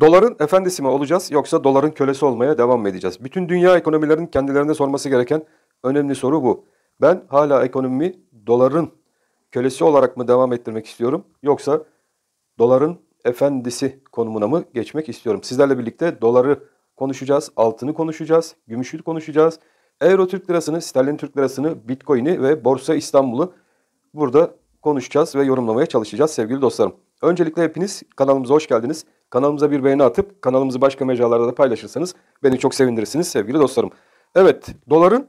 Doların efendisi mi olacağız yoksa doların kölesi olmaya devam mı edeceğiz? Bütün dünya ekonomilerinin kendilerine sorması gereken önemli soru bu. Ben hala ekonomimi doların kölesi olarak mı devam ettirmek istiyorum yoksa doların efendisi konumuna mı geçmek istiyorum? Sizlerle birlikte doları konuşacağız, altını konuşacağız, gümüşü konuşacağız. Euro Türk lirasını, sterlin Türk lirasını, bitcoin'i ve Borsa İstanbul'u burada konuşacağız ve yorumlamaya çalışacağız sevgili dostlarım. Öncelikle hepiniz kanalımıza hoş geldiniz. Kanalımıza bir beğeni atıp kanalımızı başka mecralarda da paylaşırsanız beni çok sevindirirsiniz sevgili dostlarım. Evet doların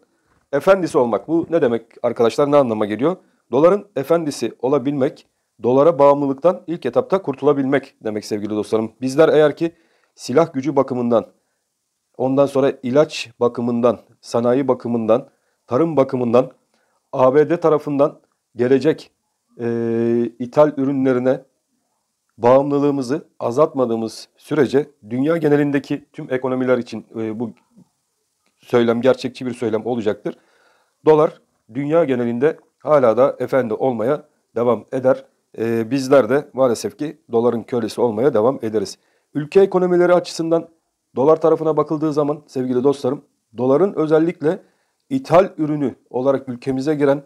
efendisi olmak bu ne demek arkadaşlar ne anlama geliyor? Doların efendisi olabilmek dolara bağımlılıktan ilk etapta kurtulabilmek demek sevgili dostlarım. Bizler eğer ki silah gücü bakımından ondan sonra ilaç bakımından sanayi bakımından tarım bakımından ABD tarafından gelecek e, ithal ürünlerine bağımlılığımızı azaltmadığımız sürece dünya genelindeki tüm ekonomiler için e, bu söylem gerçekçi bir söylem olacaktır. Dolar dünya genelinde hala da efendi olmaya devam eder. E, bizler de maalesef ki doların kölesi olmaya devam ederiz. Ülke ekonomileri açısından dolar tarafına bakıldığı zaman sevgili dostlarım doların özellikle ithal ürünü olarak ülkemize giren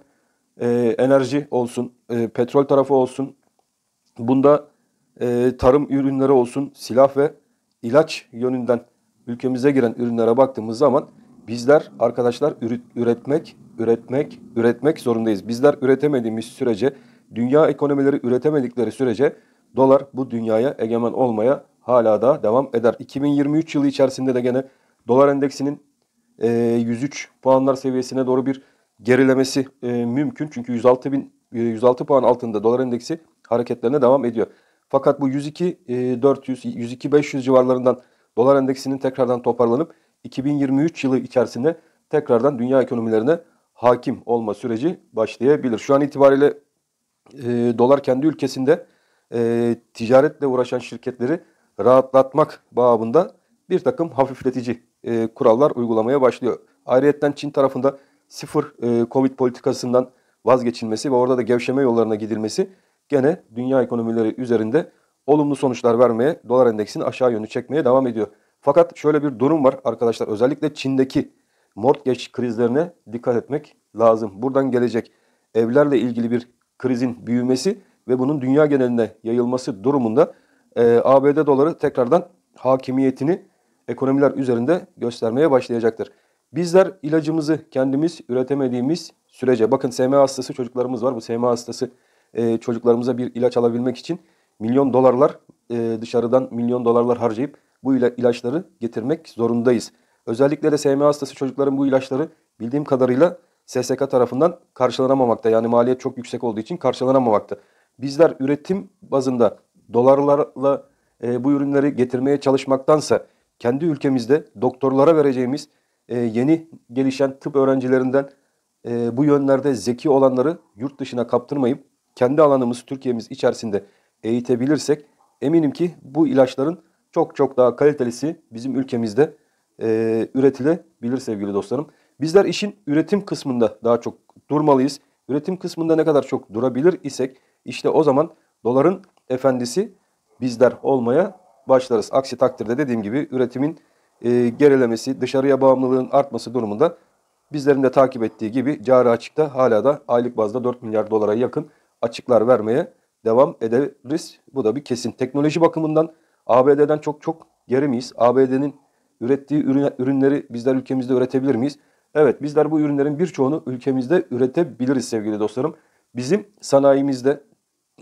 e, enerji olsun, e, petrol tarafı olsun bunda e, tarım ürünleri olsun, silah ve ilaç yönünden ülkemize giren ürünlere baktığımız zaman bizler arkadaşlar üretmek, üretmek, üretmek zorundayız. Bizler üretemediğimiz sürece, dünya ekonomileri üretemedikleri sürece dolar bu dünyaya egemen olmaya hala da devam eder. 2023 yılı içerisinde de gene dolar endeksinin e, 103 puanlar seviyesine doğru bir gerilemesi e, mümkün. Çünkü 106 bin 106 e, puan altında dolar endeksi hareketlerine devam ediyor. Fakat bu 102 e, 400, 102 500 civarlarından dolar endeksinin tekrardan toparlanıp 2023 yılı içerisinde tekrardan dünya ekonomilerine hakim olma süreci başlayabilir. Şu an itibariyle e, dolar kendi ülkesinde e, ticaretle uğraşan şirketleri rahatlatmak babında bir takım hafifletici e, kurallar uygulamaya başlıyor. Ayrıyeten Çin tarafında sıfır e, Covid politikasından vazgeçilmesi ve orada da gevşeme yollarına gidilmesi gene dünya ekonomileri üzerinde olumlu sonuçlar vermeye, dolar endeksini aşağı yönü çekmeye devam ediyor. Fakat şöyle bir durum var arkadaşlar. Özellikle Çin'deki mortgage krizlerine dikkat etmek lazım. Buradan gelecek evlerle ilgili bir krizin büyümesi ve bunun dünya genelinde yayılması durumunda e, ABD doları tekrardan hakimiyetini ekonomiler üzerinde göstermeye başlayacaktır. Bizler ilacımızı kendimiz üretemediğimiz sürece, bakın SMA hastası çocuklarımız var. Bu SMA hastası e, çocuklarımıza bir ilaç alabilmek için milyon dolarlar e, dışarıdan milyon dolarlar harcayıp bu ilaçları getirmek zorundayız. Özellikle de SMA hastası çocukların bu ilaçları bildiğim kadarıyla SSK tarafından karşılanamamakta. Yani maliyet çok yüksek olduğu için karşılanamamakta. Bizler üretim bazında dolarlarla e, bu ürünleri getirmeye çalışmaktansa kendi ülkemizde doktorlara vereceğimiz yeni gelişen tıp öğrencilerinden bu yönlerde zeki olanları yurt dışına kaptırmayıp kendi alanımız Türkiye'miz içerisinde eğitebilirsek eminim ki bu ilaçların çok çok daha kalitelisi bizim ülkemizde e, üretilebilir sevgili dostlarım. Bizler işin üretim kısmında daha çok durmalıyız. Üretim kısmında ne kadar çok durabilir isek işte o zaman doların efendisi bizler olmaya başlarız. Aksi takdirde dediğim gibi üretimin e, gerilemesi, dışarıya bağımlılığın artması durumunda bizlerin de takip ettiği gibi cari açıkta hala da aylık bazda 4 milyar dolara yakın açıklar vermeye devam ederiz. Bu da bir kesin. Teknoloji bakımından ABD'den çok çok geri miyiz? ABD'nin ürettiği ürünleri bizler ülkemizde üretebilir miyiz? Evet bizler bu ürünlerin birçoğunu ülkemizde üretebiliriz sevgili dostlarım. Bizim sanayimizde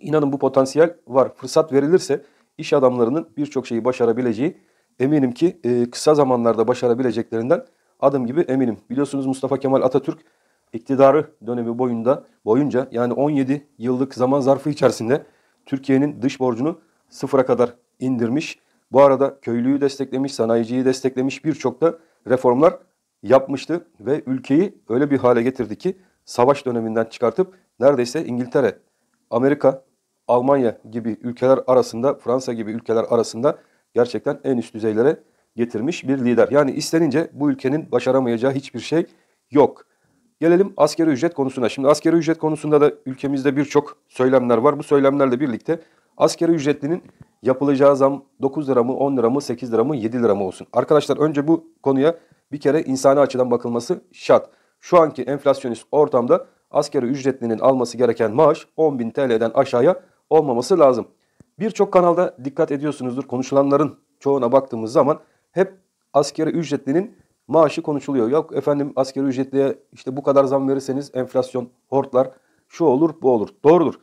inanın bu potansiyel var. Fırsat verilirse iş adamlarının birçok şeyi başarabileceği eminim ki e, kısa zamanlarda başarabileceklerinden adım gibi eminim. Biliyorsunuz Mustafa Kemal Atatürk iktidarı dönemi boyunda boyunca yani 17 yıllık zaman zarfı içerisinde Türkiye'nin dış borcunu sıfıra kadar indirmiş. Bu arada köylüyü desteklemiş, sanayiciyi desteklemiş birçok da reformlar yapmıştı ve ülkeyi öyle bir hale getirdi ki savaş döneminden çıkartıp neredeyse İngiltere, Amerika, Almanya gibi ülkeler arasında, Fransa gibi ülkeler arasında gerçekten en üst düzeylere getirmiş bir lider. Yani istenince bu ülkenin başaramayacağı hiçbir şey yok. Gelelim askeri ücret konusuna. Şimdi askeri ücret konusunda da ülkemizde birçok söylemler var. Bu söylemlerle birlikte askeri ücretlinin yapılacağı zam 9 lira mı, 10 lira mı, 8 lira mı, 7 lira mı olsun? Arkadaşlar önce bu konuya bir kere insani açıdan bakılması şart. Şu anki enflasyonist ortamda askeri ücretlinin alması gereken maaş 10.000 TL'den aşağıya olmaması lazım. Birçok kanalda dikkat ediyorsunuzdur konuşulanların çoğuna baktığımız zaman hep askeri ücretlinin maaşı konuşuluyor. Yok efendim askeri ücretliye işte bu kadar zam verirseniz enflasyon hortlar şu olur bu olur. Doğrudur.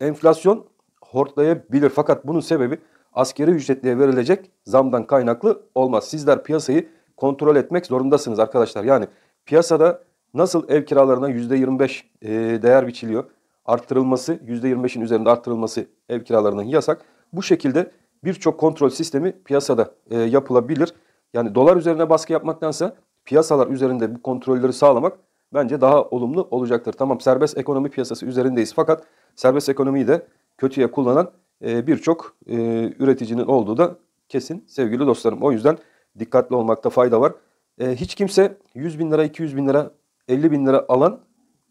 Enflasyon hortlayabilir fakat bunun sebebi askeri ücretliye verilecek zamdan kaynaklı olmaz. Sizler piyasayı kontrol etmek zorundasınız arkadaşlar. Yani piyasada nasıl ev kiralarına %25 e, değer biçiliyor, arttırılması, %25'in üzerinde arttırılması ev kiralarının yasak. Bu şekilde birçok kontrol sistemi piyasada e, yapılabilir. Yani dolar üzerine baskı yapmaktansa piyasalar üzerinde bu kontrolleri sağlamak bence daha olumlu olacaktır. Tamam serbest ekonomi piyasası üzerindeyiz fakat serbest ekonomiyi de kötüye kullanan e, birçok e, üreticinin olduğu da kesin sevgili dostlarım. O yüzden dikkatli olmakta fayda var. E, hiç kimse 100 bin lira, 200 bin lira, 50 bin lira alan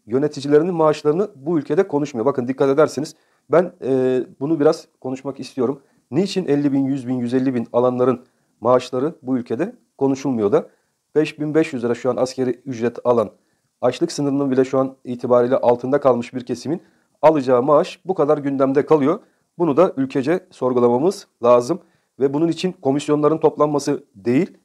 yöneticilerinin maaşlarını bu ülkede konuşmuyor. Bakın dikkat ederseniz ben bunu biraz konuşmak istiyorum. Niçin 50 bin, 100 bin, 150 bin alanların maaşları bu ülkede konuşulmuyor da. 5500 lira şu an askeri ücret alan, açlık sınırının bile şu an itibariyle altında kalmış bir kesimin alacağı maaş bu kadar gündemde kalıyor. Bunu da ülkece sorgulamamız lazım ve bunun için komisyonların toplanması değil,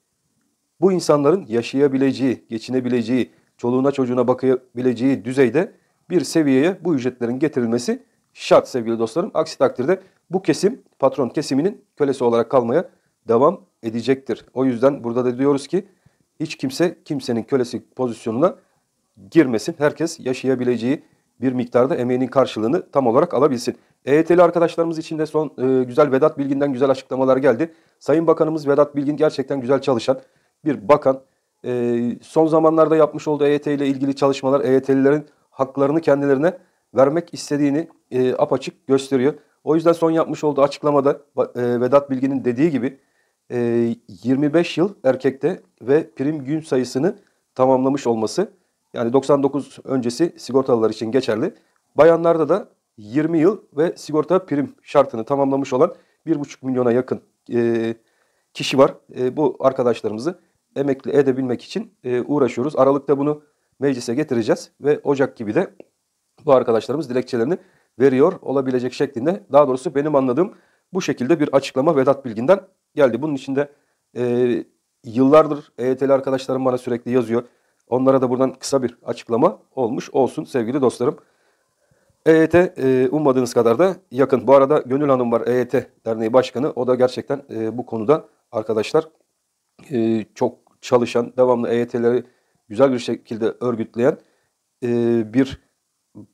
bu insanların yaşayabileceği, geçinebileceği, çoluğuna çocuğuna bakabileceği düzeyde bir seviyeye bu ücretlerin getirilmesi şart sevgili dostlarım. Aksi takdirde bu kesim patron kesiminin kölesi olarak kalmaya devam edecektir. O yüzden burada da diyoruz ki hiç kimse kimsenin kölesi pozisyonuna girmesin. Herkes yaşayabileceği bir miktarda emeğinin karşılığını tam olarak alabilsin. EYT'li arkadaşlarımız için de son e, güzel Vedat Bilgin'den güzel açıklamalar geldi. Sayın Bakanımız Vedat Bilgin gerçekten güzel çalışan bir bakan. E, son zamanlarda yapmış olduğu EYT ile ilgili çalışmalar EYT'lilerin haklarını kendilerine vermek istediğini e, apaçık gösteriyor. O yüzden son yapmış olduğu açıklamada e, Vedat Bilgin'in dediği gibi e, ee, 25 yıl erkekte ve prim gün sayısını tamamlamış olması yani 99 öncesi sigortalılar için geçerli. Bayanlarda da 20 yıl ve sigorta prim şartını tamamlamış olan 1,5 milyona yakın e, kişi var. E, bu arkadaşlarımızı emekli edebilmek için e, uğraşıyoruz. Aralıkta bunu meclise getireceğiz ve Ocak gibi de bu arkadaşlarımız dilekçelerini veriyor olabilecek şeklinde. Daha doğrusu benim anladığım bu şekilde bir açıklama Vedat Bilgin'den geldi. Bunun içinde e, yıllardır EYT'li arkadaşlarım bana sürekli yazıyor. Onlara da buradan kısa bir açıklama olmuş olsun sevgili dostlarım. EYT e, ummadığınız kadar da yakın. Bu arada Gönül Hanım var EYT Derneği Başkanı. O da gerçekten e, bu konuda arkadaşlar e, çok çalışan, devamlı EYT'leri güzel bir şekilde örgütleyen e, bir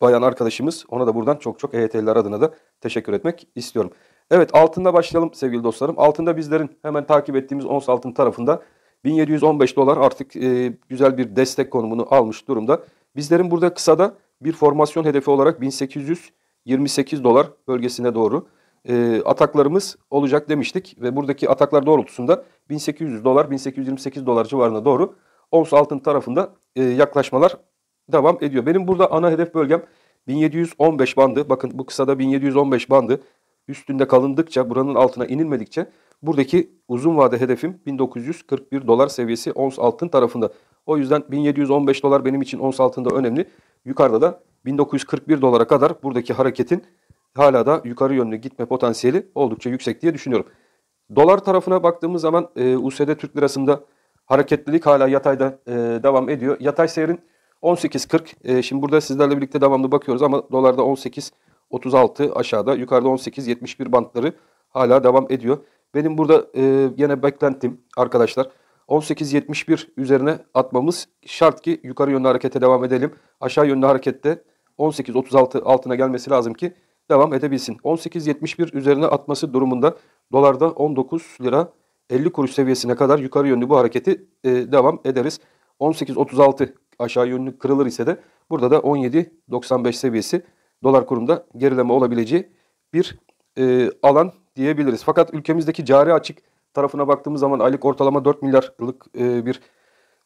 bayan arkadaşımız. Ona da buradan çok çok EYT'liler adına da teşekkür etmek istiyorum. Evet altında başlayalım sevgili dostlarım. Altında bizlerin hemen takip ettiğimiz ons altın tarafında 1715 dolar artık e, güzel bir destek konumunu almış durumda. Bizlerin burada kısada bir formasyon hedefi olarak 1828 dolar bölgesine doğru e, ataklarımız olacak demiştik. Ve buradaki ataklar doğrultusunda 1800 dolar 1828 dolar civarına doğru ons altın tarafında e, yaklaşmalar devam ediyor. Benim burada ana hedef bölgem 1715 bandı. Bakın bu kısada 1715 bandı üstünde kalındıkça, buranın altına inilmedikçe buradaki uzun vade hedefim 1941 dolar seviyesi ons altın tarafında. O yüzden 1715 dolar benim için ons altında önemli. Yukarıda da 1941 dolara kadar buradaki hareketin hala da yukarı yönlü gitme potansiyeli oldukça yüksek diye düşünüyorum. Dolar tarafına baktığımız zaman e, USD Türk Lirası'nda hareketlilik hala yatayda e, devam ediyor. Yatay seyirin 18.40. E, şimdi burada sizlerle birlikte devamlı bakıyoruz ama dolarda 18 36 aşağıda yukarıda 18-71 bantları hala devam ediyor. Benim burada e, yine beklentim arkadaşlar 18-71 üzerine atmamız şart ki yukarı yönlü harekete devam edelim. Aşağı yönlü harekette 18-36 altına gelmesi lazım ki devam edebilsin. 18 71 üzerine atması durumunda dolarda 19 lira 50 kuruş seviyesine kadar yukarı yönlü bu hareketi e, devam ederiz. 18 36 aşağı yönlü kırılır ise de burada da 17 95 seviyesi dolar kurunda gerileme olabileceği bir e, alan diyebiliriz. Fakat ülkemizdeki cari açık tarafına baktığımız zaman aylık ortalama 4 milyarlık e, bir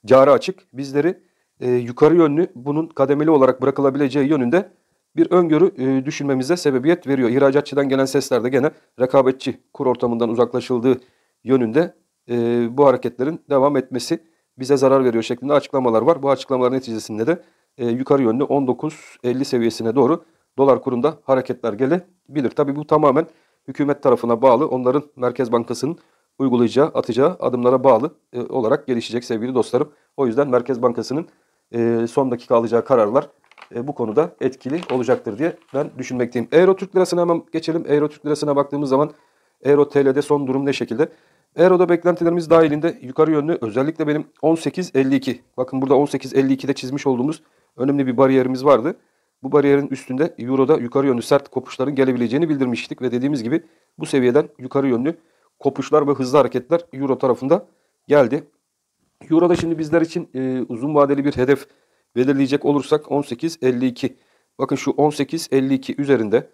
cari açık bizleri e, yukarı yönlü bunun kademeli olarak bırakılabileceği yönünde bir öngörü e, düşünmemize sebebiyet veriyor. İhracatçıdan gelen sesler de gene rekabetçi kur ortamından uzaklaşıldığı yönünde e, bu hareketlerin devam etmesi bize zarar veriyor şeklinde açıklamalar var. Bu açıklamalar neticesinde de e, yukarı yönlü 19.50 seviyesine doğru dolar kurunda hareketler gelebilir. Tabii bu tamamen hükümet tarafına bağlı. Onların Merkez Bankası'nın uygulayacağı, atacağı adımlara bağlı e, olarak gelişecek sevgili dostlarım. O yüzden Merkez Bankası'nın e, son dakika alacağı kararlar e, bu konuda etkili olacaktır diye ben düşünmekteyim. Euro Türk Lirası'na hemen geçelim. Euro Türk Lirası'na baktığımız zaman Euro TL'de son durum ne şekilde? Euro'da beklentilerimiz dahilinde yukarı yönlü özellikle benim 18.52 bakın burada 18.52'de çizmiş olduğumuz önemli bir bariyerimiz vardı. Bu bariyerin üstünde Euro'da yukarı yönlü sert kopuşların gelebileceğini bildirmiştik ve dediğimiz gibi bu seviyeden yukarı yönlü kopuşlar ve hızlı hareketler Euro tarafında geldi. Euro'da şimdi bizler için e, uzun vadeli bir hedef belirleyecek olursak 18.52. Bakın şu 18.52 üzerinde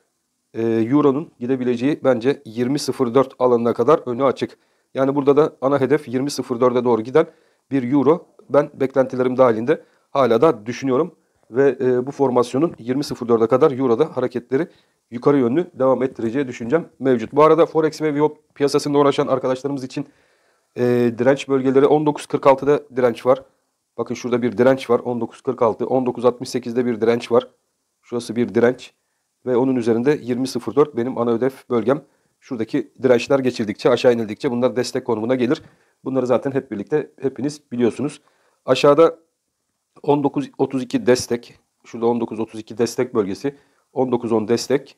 e, Euro'nun gidebileceği bence 20.04 alanına kadar önü açık. Yani burada da ana hedef 20.04'e doğru giden bir Euro ben beklentilerim dahilinde hala da düşünüyorum ve e, bu formasyonun 20.04'e kadar Euro'da hareketleri yukarı yönlü devam ettireceği düşüncem mevcut. Bu arada Forex ve Viyop piyasasında uğraşan arkadaşlarımız için e, direnç bölgeleri 19.46'da direnç var. Bakın şurada bir direnç var. 19.46, 19.68'de bir direnç var. Şurası bir direnç ve onun üzerinde 20.04 benim ana ödef bölgem. Şuradaki dirençler geçirdikçe, aşağı inildikçe bunlar destek konumuna gelir. Bunları zaten hep birlikte hepiniz biliyorsunuz. Aşağıda 19-32 destek. Şurada 19-32 destek bölgesi. 19-10 destek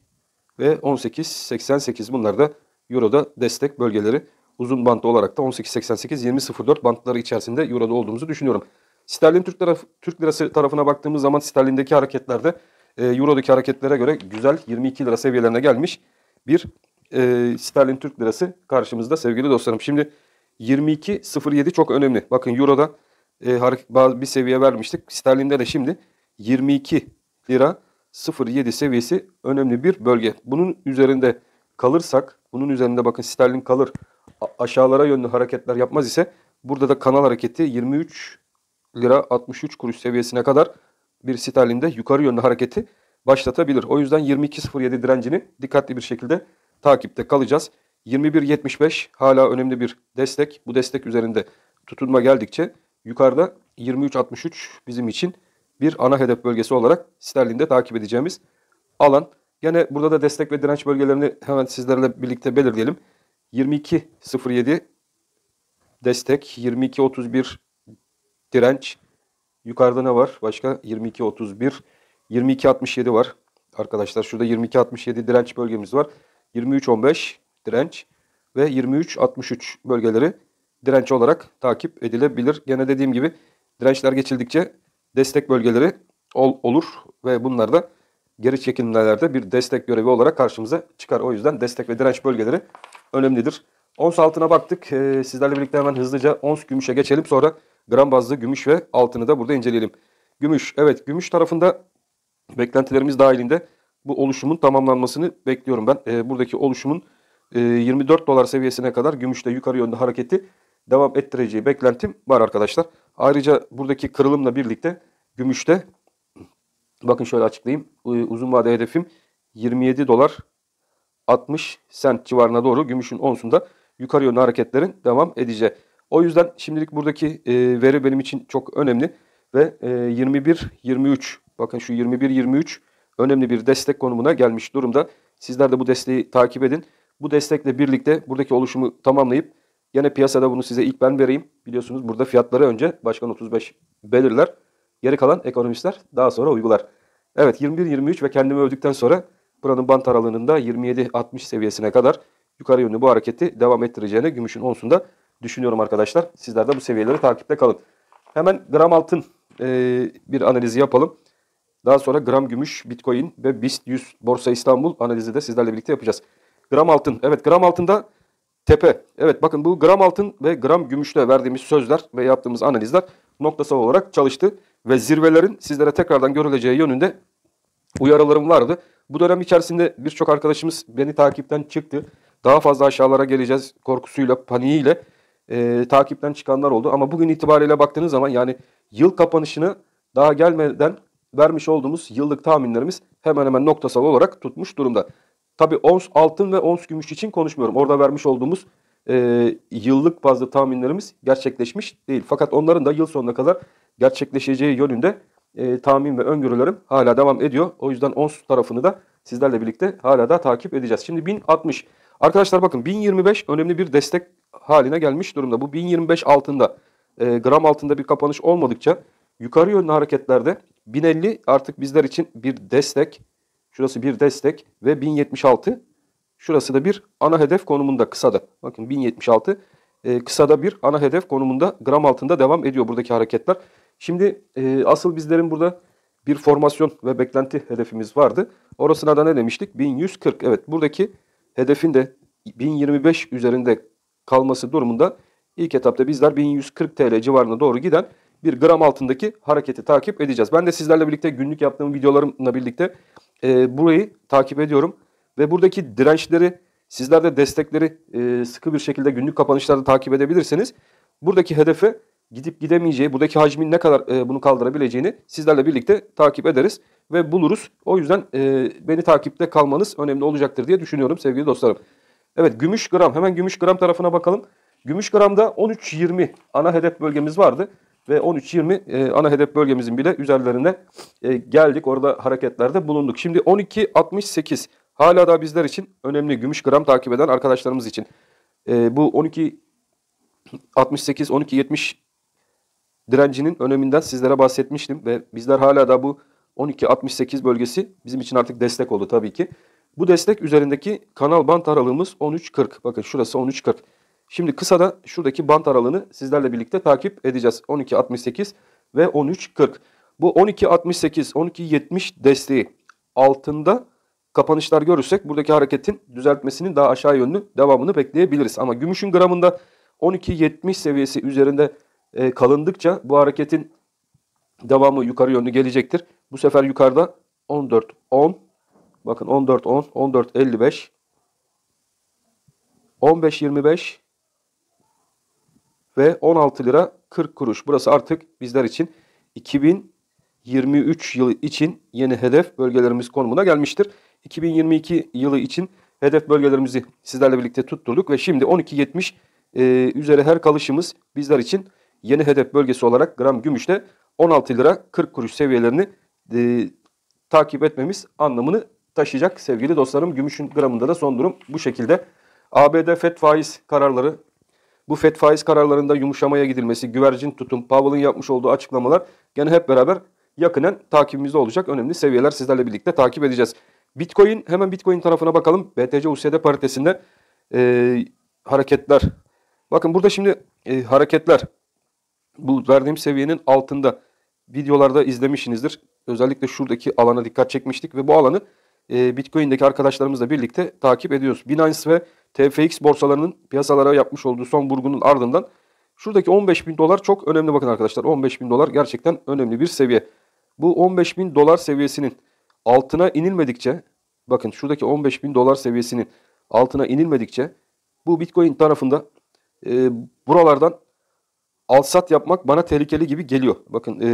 ve 18-88 bunlar da Euro'da destek bölgeleri. Uzun bantlı olarak da 18 88 20 bantları içerisinde Euro'da olduğumuzu düşünüyorum. Sterlin Türk, taraf, Türk lirası tarafına baktığımız zaman sterlindeki hareketlerde e, Euro'daki hareketlere göre güzel 22 lira seviyelerine gelmiş bir e, sterlin Türk lirası karşımızda sevgili dostlarım. Şimdi 22.07 çok önemli. Bakın Euro'da e, bir seviye vermiştik. Sterlinde de şimdi 22 lira 0.7 seviyesi önemli bir bölge. Bunun üzerinde kalırsak, bunun üzerinde bakın sterlin kalır aşağılara yönlü hareketler yapmaz ise burada da kanal hareketi 23 lira 63 kuruş seviyesine kadar bir sterlinde yukarı yönlü hareketi başlatabilir. O yüzden 22.07 direncini dikkatli bir şekilde takipte kalacağız. 21.75 hala önemli bir destek. Bu destek üzerinde tutunma geldikçe Yukarıda 23.63 bizim için bir ana hedef bölgesi olarak sterlinde takip edeceğimiz alan. Yine burada da destek ve direnç bölgelerini hemen sizlerle birlikte belirleyelim. 22.07 destek, 22.31 direnç. Yukarıda ne var? Başka 22.31, 22.67 var. Arkadaşlar şurada 22.67 direnç bölgemiz var. 23.15 direnç ve 23.63 bölgeleri direnç olarak takip edilebilir. Gene dediğim gibi dirençler geçildikçe destek bölgeleri ol, olur ve bunlar da geri çekimlerde bir destek görevi olarak karşımıza çıkar. O yüzden destek ve direnç bölgeleri önemlidir. Ons altına baktık. Ee, sizlerle birlikte hemen hızlıca ons gümüşe geçelim. Sonra gram bazlı gümüş ve altını da burada inceleyelim. Gümüş, evet gümüş tarafında beklentilerimiz dahilinde bu oluşumun tamamlanmasını bekliyorum ben. E, buradaki oluşumun e, 24 dolar seviyesine kadar gümüşte yukarı yönde hareketi devam ettireceği beklentim var arkadaşlar. Ayrıca buradaki kırılımla birlikte gümüşte bakın şöyle açıklayayım. Uzun vade hedefim 27 dolar 60 sent civarına doğru gümüşün onsunda yukarı yönlü hareketlerin devam edeceği. O yüzden şimdilik buradaki e, veri benim için çok önemli ve e, 21-23 bakın şu 21-23 önemli bir destek konumuna gelmiş durumda. Sizler de bu desteği takip edin. Bu destekle birlikte buradaki oluşumu tamamlayıp Yine piyasada bunu size ilk ben vereyim. Biliyorsunuz burada fiyatları önce Başkan 35 belirler. Geri kalan ekonomistler daha sonra uygular. Evet 21-23 ve kendimi övdükten sonra buranın bant aralığında 27-60 seviyesine kadar yukarı yönlü bu hareketi devam ettireceğini gümüşün onsunda düşünüyorum arkadaşlar. Sizler de bu seviyeleri takipte kalın. Hemen gram altın e, bir analizi yapalım. Daha sonra gram gümüş, bitcoin ve BIST 100 Borsa İstanbul analizi de sizlerle birlikte yapacağız. Gram altın. Evet gram altında tepe. Evet bakın bu gram altın ve gram gümüşle verdiğimiz sözler ve yaptığımız analizler noktasal olarak çalıştı. Ve zirvelerin sizlere tekrardan görüleceği yönünde uyarılarım vardı. Bu dönem içerisinde birçok arkadaşımız beni takipten çıktı. Daha fazla aşağılara geleceğiz korkusuyla, paniğiyle e, takipten çıkanlar oldu. Ama bugün itibariyle baktığınız zaman yani yıl kapanışını daha gelmeden vermiş olduğumuz yıllık tahminlerimiz hemen hemen noktasal olarak tutmuş durumda. Tabi ons altın ve ons gümüş için konuşmuyorum. Orada vermiş olduğumuz e, yıllık bazı tahminlerimiz gerçekleşmiş değil. Fakat onların da yıl sonuna kadar gerçekleşeceği yönünde e, tahmin ve öngörülerim hala devam ediyor. O yüzden ons tarafını da sizlerle birlikte hala da takip edeceğiz. Şimdi 1060. Arkadaşlar bakın 1025 önemli bir destek haline gelmiş durumda. Bu 1025 altında e, gram altında bir kapanış olmadıkça yukarı yönlü hareketlerde 1050 artık bizler için bir destek Şurası bir destek ve 1076. Şurası da bir ana hedef konumunda kısada. Bakın 1076 e, kısada bir ana hedef konumunda gram altında devam ediyor buradaki hareketler. Şimdi e, asıl bizlerin burada bir formasyon ve beklenti hedefimiz vardı. Orasına da ne demiştik? 1140. Evet buradaki hedefin de 1025 üzerinde kalması durumunda ilk etapta bizler 1140 TL civarına doğru giden bir gram altındaki hareketi takip edeceğiz. Ben de sizlerle birlikte günlük yaptığım videolarımla birlikte e, burayı takip ediyorum. Ve buradaki dirençleri, sizler de destekleri e, sıkı bir şekilde günlük kapanışlarda takip edebilirsiniz. Buradaki hedefe gidip gidemeyeceği, buradaki hacmin ne kadar e, bunu kaldırabileceğini sizlerle birlikte takip ederiz ve buluruz. O yüzden e, beni takipte kalmanız önemli olacaktır diye düşünüyorum sevgili dostlarım. Evet gümüş gram, hemen gümüş gram tarafına bakalım. Gümüş gramda 13.20 ana hedef bölgemiz vardı ve 13-20 e, ana hedef bölgemizin bile üzerlerine e, geldik. Orada hareketlerde bulunduk. Şimdi 12-68 hala da bizler için önemli. Gümüş gram takip eden arkadaşlarımız için. E, bu 12-68-12-70 direncinin öneminden sizlere bahsetmiştim ve bizler hala da bu 12-68 bölgesi bizim için artık destek oldu tabii ki. Bu destek üzerindeki kanal bant aralığımız 13.40. Bakın şurası 13.40. Şimdi kısada şuradaki bant aralığını sizlerle birlikte takip edeceğiz. 12.68 ve 13.40. Bu 12.68, 12.70 desteği altında kapanışlar görürsek buradaki hareketin düzeltmesinin daha aşağı yönlü devamını bekleyebiliriz. Ama gümüşün gramında 12.70 seviyesi üzerinde e, kalındıkça bu hareketin devamı yukarı yönlü gelecektir. Bu sefer yukarıda 14.10 bakın 14.10 14.55 15.25 ve 16 lira 40 kuruş. Burası artık bizler için 2023 yılı için yeni hedef bölgelerimiz konumuna gelmiştir. 2022 yılı için hedef bölgelerimizi sizlerle birlikte tutturduk ve şimdi 12.70 e, üzeri her kalışımız bizler için yeni hedef bölgesi olarak gram gümüşte 16 lira 40 kuruş seviyelerini e, takip etmemiz anlamını taşıyacak sevgili dostlarım. Gümüşün gramında da son durum bu şekilde. ABD FED faiz kararları bu FED faiz kararlarında yumuşamaya gidilmesi, güvercin tutum, Powell'ın yapmış olduğu açıklamalar gene hep beraber yakinen takibimizde olacak. Önemli seviyeler sizlerle birlikte takip edeceğiz. Bitcoin, hemen Bitcoin tarafına bakalım. BTC-USD paritesinde e, hareketler. Bakın burada şimdi e, hareketler bu verdiğim seviyenin altında videolarda izlemişsinizdir. Özellikle şuradaki alana dikkat çekmiştik ve bu alanı e, Bitcoin'deki arkadaşlarımızla birlikte takip ediyoruz. Binance ve TFX borsalarının piyasalara yapmış olduğu son vurgunun ardından şuradaki 15 bin dolar çok önemli bakın arkadaşlar. 15 bin dolar gerçekten önemli bir seviye. Bu 15 bin dolar seviyesinin altına inilmedikçe bakın şuradaki 15 bin dolar seviyesinin altına inilmedikçe bu Bitcoin tarafında e, buralardan sat yapmak bana tehlikeli gibi geliyor. Bakın e,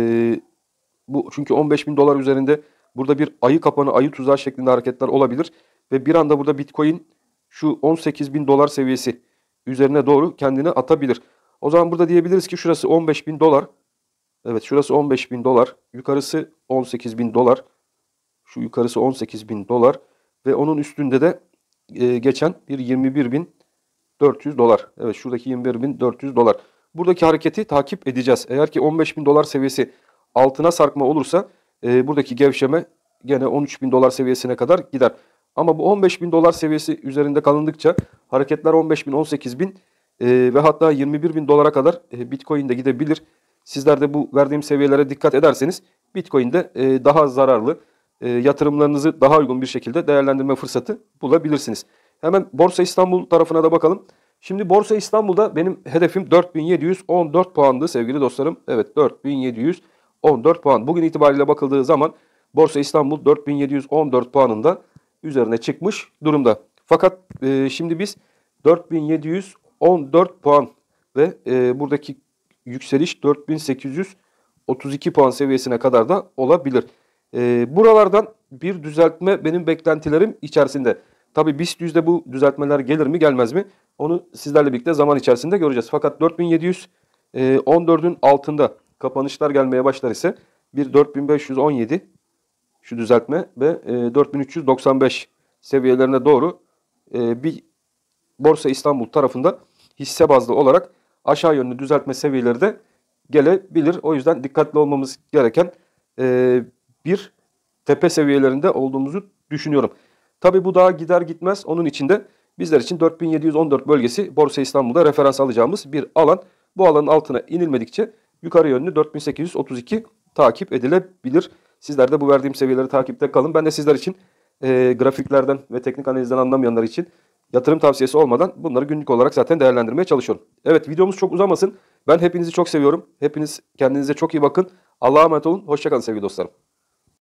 bu çünkü 15 bin dolar üzerinde Burada bir ayı kapanı, ayı tuzağı şeklinde hareketler olabilir. Ve bir anda burada Bitcoin şu 18 bin dolar seviyesi üzerine doğru kendini atabilir. O zaman burada diyebiliriz ki şurası 15 bin dolar. Evet şurası 15 bin dolar. Yukarısı 18 bin dolar. Şu yukarısı 18 bin dolar. Ve onun üstünde de e, geçen bir 21 bin 400 dolar. Evet şuradaki 21 bin 400 dolar. Buradaki hareketi takip edeceğiz. Eğer ki 15 bin dolar seviyesi altına sarkma olursa e, buradaki gevşeme gene 13 bin dolar seviyesine kadar gider. Ama bu 15 bin dolar seviyesi üzerinde kalındıkça hareketler 15 bin, 18 bin e, ve hatta 21 bin dolara kadar e, Bitcoin'de gidebilir. Sizler de bu verdiğim seviyelere dikkat ederseniz Bitcoin'de e, daha zararlı e, yatırımlarınızı daha uygun bir şekilde değerlendirme fırsatı bulabilirsiniz. Hemen Borsa İstanbul tarafına da bakalım. Şimdi Borsa İstanbul'da benim hedefim 4714 puandı sevgili dostlarım. Evet 4714. 14 puan. Bugün itibariyle bakıldığı zaman Borsa İstanbul 4714 puanında üzerine çıkmış durumda. Fakat e, şimdi biz 4714 puan ve e, buradaki yükseliş 4832 puan seviyesine kadar da olabilir. E, buralardan bir düzeltme benim beklentilerim içerisinde. Tabi BIST yüzde bu düzeltmeler gelir mi gelmez mi onu sizlerle birlikte zaman içerisinde göreceğiz. Fakat 4714'ün e, altında kapanışlar gelmeye başlar ise bir 4517 şu düzeltme ve 4395 e, seviyelerine doğru e, bir Borsa İstanbul tarafında hisse bazlı olarak aşağı yönlü düzeltme seviyeleri de gelebilir. O yüzden dikkatli olmamız gereken e, bir tepe seviyelerinde olduğumuzu düşünüyorum. Tabi bu daha gider gitmez. Onun içinde bizler için 4714 bölgesi Borsa İstanbul'da referans alacağımız bir alan. Bu alanın altına inilmedikçe yukarı yönlü 4832 takip edilebilir. Sizler de bu verdiğim seviyeleri takipte kalın. Ben de sizler için e, grafiklerden ve teknik analizden anlamayanlar için yatırım tavsiyesi olmadan bunları günlük olarak zaten değerlendirmeye çalışıyorum. Evet videomuz çok uzamasın. Ben hepinizi çok seviyorum. Hepiniz kendinize çok iyi bakın. Allah'a emanet olun. Hoşçakalın sevgili dostlarım.